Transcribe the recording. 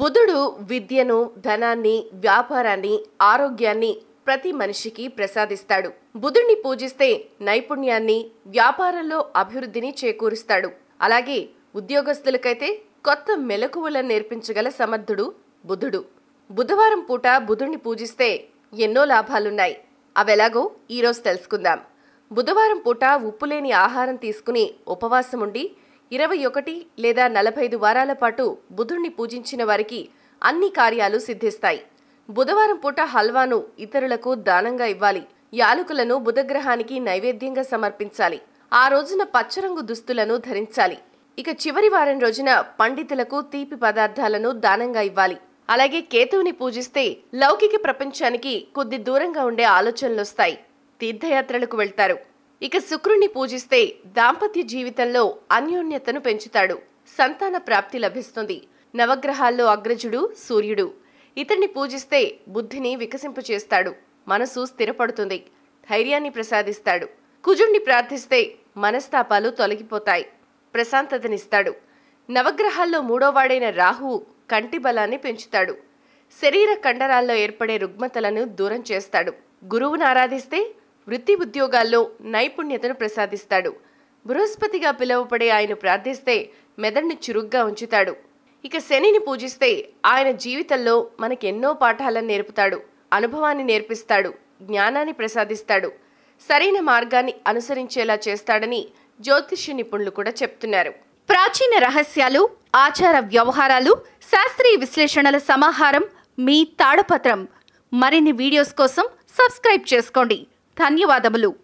బుధుడు విద్యను ధనాన్ని వ్యాపారాన్ని ఆరోగ్యాన్ని ప్రతి మనిషికి ప్రసాదిస్తాడు బుధుణ్ణి పూజిస్తే నైపుణ్యాన్ని వ్యాపారంలో అభివృద్ధిని చేకూరుస్తాడు అలాగే ఉద్యోగస్తులకైతే కొత్త మెలకువలను నేర్పించగల సమర్థుడు బుధుడు బుధవారం పూట బుధుణ్ణి పూజిస్తే ఎన్నో లాభాలున్నాయి అవెలాగో ఈరోజు తెలుసుకుందాం బుధవారం పూట ఉప్పులేని ఆహారం తీసుకుని ఉపవాసం ఉండి ఇరవై ఒకటి లేదా నలభై ఐదు వారాల పాటు బుధుణ్ణి పూజించిన వారికి అన్ని కార్యాలు సిద్ధిస్తాయి బుధవారం పూట హల్వాను ఇతరులకు దానంగా ఇవ్వాలి యాలకులను బుధగ్రహానికి నైవేద్యంగా సమర్పించాలి ఆ రోజున పచ్చరంగు దుస్తులను ధరించాలి ఇక చివరి వారం రోజున పండితులకు తీపి పదార్థాలను దానంగా ఇవ్వాలి అలాగే కేతువుని పూజిస్తే లౌకిక ప్రపంచానికి కొద్ది దూరంగా ఉండే ఆలోచనలొస్తాయి తీర్థయాత్రలకు వెళ్తారు ఇక శుక్రుణ్ణి పూజిస్తే దాంపత్య జీవితంలో అన్యోన్యతను పెంచుతాడు సంతాన ప్రాప్తి లభిస్తుంది నవగ్రహాల్లో అగ్రజుడు సూర్యుడు ఇతన్ని పూజిస్తే బుద్ధిని వికసింపచేస్తాడు మనసు స్థిరపడుతుంది ధైర్యాన్ని ప్రసాదిస్తాడు కుజుణ్ణి ప్రార్థిస్తే మనస్తాపాలు తొలగిపోతాయి ప్రశాంతతనిస్తాడు నవగ్రహాల్లో మూడోవాడైన రాహువు కంటి బలాన్ని పెంచుతాడు శరీర కండరాల్లో ఏర్పడే రుగ్మతలను దూరం చేస్తాడు గురువును ఆరాధిస్తే వృత్తి ఉద్యోగాల్లో నైపుణ్యతను ప్రసాదిస్తాడు బృహస్పతిగా పిలువబడే ఆయన ప్రార్థిస్తే మెదడుని చురుగ్గా ఉంచుతాడు ఇక శనిని పూజిస్తే ఆయన జీవితంలో మనకెన్నో పాఠాలను నేర్పుతాడు అనుభవాన్ని నేర్పిస్తాడు జ్ఞానాన్ని ప్రసాదిస్తాడు సరైన మార్గాన్ని అనుసరించేలా చేస్తాడని జ్యోతిష్య నిపుణులు కూడా చెప్తున్నారు ప్రాచీన రహస్యాలు ఆచార వ్యవహారాలు శాస్త్రీయ విశ్లేషణల సమాహారం మీ తాడపత్రం మరిన్ని వీడియోస్ కోసం సబ్స్క్రైబ్ చేసుకోండి ధన్యవాదములు